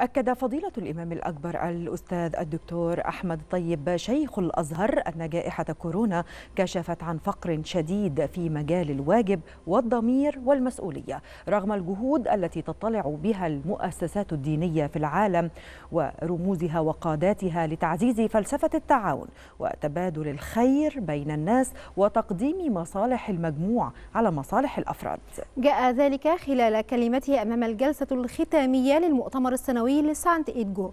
أكد فضيلة الإمام الأكبر الأستاذ الدكتور أحمد طيب شيخ الأزهر أن جائحة كورونا كشفت عن فقر شديد في مجال الواجب والضمير والمسؤولية رغم الجهود التي تطلع بها المؤسسات الدينية في العالم ورموزها وقاداتها لتعزيز فلسفة التعاون وتبادل الخير بين الناس وتقديم مصالح المجموع على مصالح الأفراد جاء ذلك خلال كلمته أمام الجلسة الختامية للمؤتمر السنوي السنوي لسانت إيدجو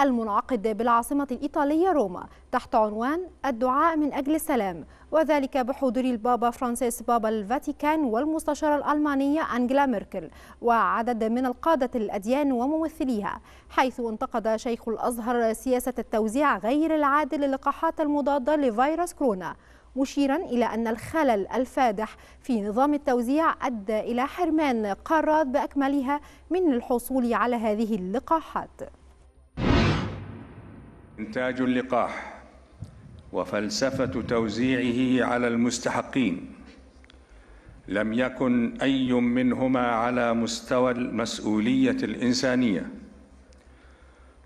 المنعقد بالعاصمة الإيطالية روما تحت عنوان الدعاء من أجل السلام وذلك بحضور البابا فرانسيس بابا الفاتيكان والمستشارة الألمانية أنجلا ميركل وعدد من القادة الأديان وممثليها حيث انتقد شيخ الأزهر سياسة التوزيع غير العادل للقاحات المضادة لفيروس كورونا مشيرا إلى أن الخلل الفادح في نظام التوزيع أدى إلى حرمان قارات بأكملها من الحصول على هذه اللقاحات إنتاج اللقاح وفلسفة توزيعه على المستحقين لم يكن أي منهما على مستوى المسؤولية الإنسانية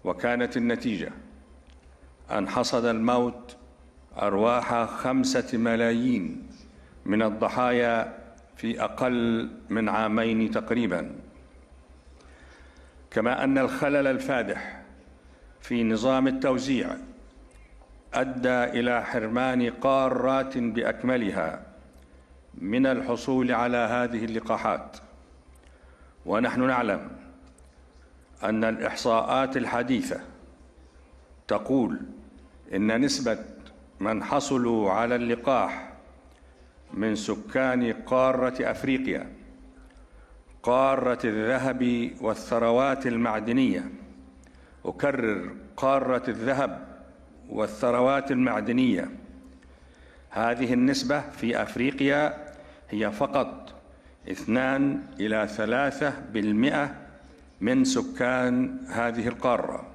وكانت النتيجة أن حصد الموت أرواح خمسة ملايين من الضحايا في أقل من عامين تقريبا كما أن الخلل الفادح في نظام التوزيع أدى إلى حرمان قارات بأكملها من الحصول على هذه اللقاحات ونحن نعلم أن الإحصاءات الحديثة تقول إن نسبة من حصلوا على اللقاح من سكان قارة أفريقيا قارة الذهب والثروات المعدنية أكرر قارة الذهب والثروات المعدنية هذه النسبة في أفريقيا هي فقط 2 إلى 3 بالمئة من سكان هذه القارة